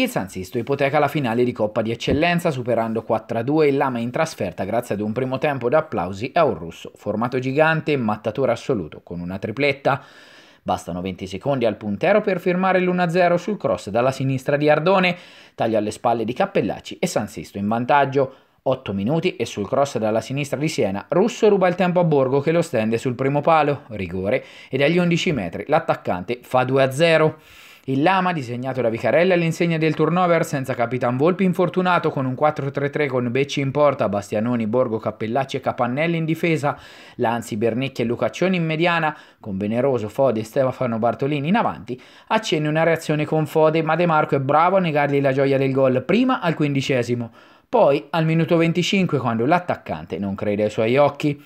Il San Sisto ipoteca la finale di Coppa di Eccellenza superando 4-2 il Lama in trasferta grazie ad un primo tempo da applausi a un russo, formato gigante e mattatore assoluto con una tripletta. Bastano 20 secondi al puntero per firmare l'1-0 sul cross dalla sinistra di Ardone, taglio alle spalle di Cappellacci e San Sisto in vantaggio. 8 minuti e sul cross dalla sinistra di Siena, Russo ruba il tempo a Borgo che lo stende sul primo palo, rigore, e dagli 11 metri l'attaccante fa 2-0. Il Lama, disegnato da Vicarella all'insegna del turnover, senza Capitan Volpi infortunato con un 4-3-3 con Becci in porta, Bastianoni, Borgo, Cappellacci e Capannelli in difesa, Lanzi, Bernicchi e Lucaccioni in mediana, con Veneroso, Fode e Stefano Bartolini in avanti, accenna una reazione con Fode, ma De Marco è bravo a negargli la gioia del gol prima al quindicesimo, poi al minuto 25 quando l'attaccante non crede ai suoi occhi.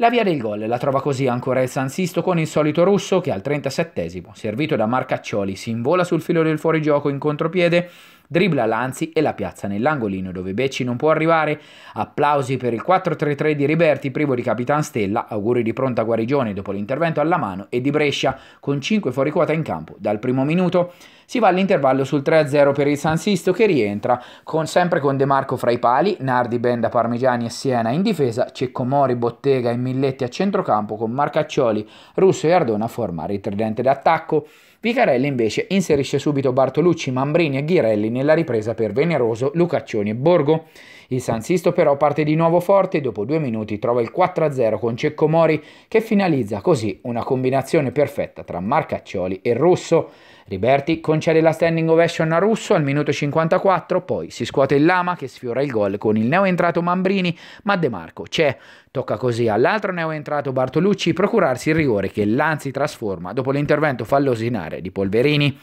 La via del gol la trova così ancora il San Sisto con il solito russo che al 37 servito da Marcaccioli, si invola sul filo del fuorigioco in contropiede dribbla Lanzi e la piazza nell'angolino dove Becci non può arrivare. Applausi per il 4-3-3 di Riberti, privo di Capitan Stella, auguri di pronta guarigione dopo l'intervento alla mano e di Brescia, con 5 fuori quota in campo dal primo minuto. Si va all'intervallo sul 3-0 per il San Sisto che rientra con, sempre con De Marco fra i pali, Nardi, Benda, Parmigiani e Siena in difesa, Ceccomori, Bottega e Milletti a centrocampo con Marcaccioli, Russo e Ardona a formare il tridente d'attacco. Vicarelli invece inserisce subito Bartolucci, Mambrini e Ghirelli nella ripresa per Veneroso, Lucaccioni e Borgo. Il San Sisto però parte di nuovo forte e dopo due minuti trova il 4-0 con Cecco Mori che finalizza così una combinazione perfetta tra Marcaccioli e Russo. Riberti concede la standing ovation a Russo al minuto 54, poi si scuote il Lama che sfiora il gol con il neoentrato Mambrini, ma De Marco c'è. Tocca così all'altro neoentrato Bartolucci procurarsi il rigore che l'Anzi trasforma dopo l'intervento fallosinare di Polverini.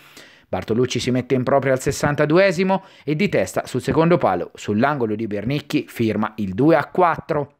Bartolucci si mette in proprio al 62esimo e di testa sul secondo palo, sull'angolo di Bernicchi, firma il 2 a 4.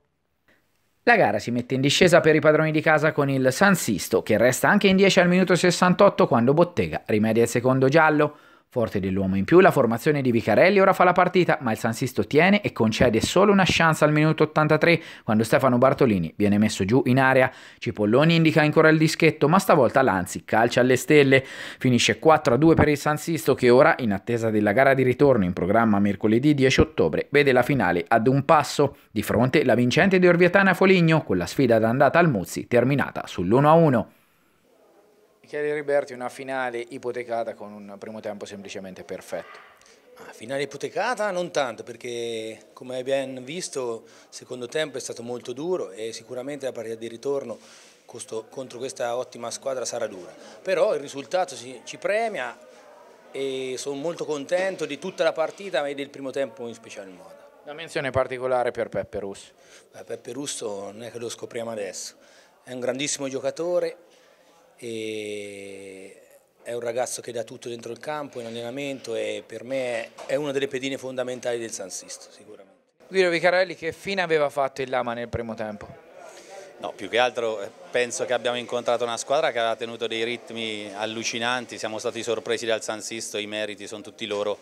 La gara si mette in discesa per i padroni di casa con il San Sisto, che resta anche in 10 al minuto 68 quando Bottega rimedia il secondo giallo. Forte dell'uomo in più, la formazione di Vicarelli ora fa la partita, ma il San tiene e concede solo una chance al minuto 83 quando Stefano Bartolini viene messo giù in area. Cipolloni indica ancora il dischetto, ma stavolta Lanzi calcia alle stelle. Finisce 4-2 per il San che ora, in attesa della gara di ritorno in programma mercoledì 10 ottobre, vede la finale ad un passo. Di fronte la vincente di Orvietana Foligno con la sfida d'andata al Muzzi terminata sull'1-1. Michele Riberti una finale ipotecata con un primo tempo semplicemente perfetto. Ah, finale ipotecata non tanto perché come abbiamo visto il secondo tempo è stato molto duro e sicuramente la partita di ritorno contro questa ottima squadra sarà dura. Però il risultato ci premia e sono molto contento di tutta la partita e del primo tempo in special modo. Una menzione particolare per Peppe Russo. Beh, Peppe Russo non è che lo scopriamo adesso, è un grandissimo giocatore, e è un ragazzo che dà tutto dentro il campo, in allenamento e per me è una delle pedine fondamentali del San Sisto sicuramente. Guido Vicarelli che fine aveva fatto il Lama nel primo tempo? No, più che altro eh, penso che abbiamo incontrato una squadra che aveva tenuto dei ritmi allucinanti, siamo stati sorpresi dal San Sisto, i meriti sono tutti loro.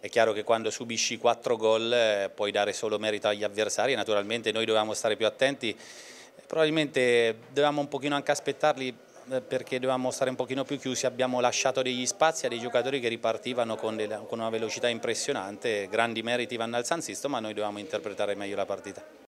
È chiaro che quando subisci quattro gol eh, puoi dare solo merito agli avversari, naturalmente noi dovevamo stare più attenti, probabilmente dovevamo un pochino anche aspettarli eh, perché dovevamo stare un pochino più chiusi, abbiamo lasciato degli spazi a dei giocatori che ripartivano con, della, con una velocità impressionante, grandi meriti vanno al San Sisto ma noi dovevamo interpretare meglio la partita.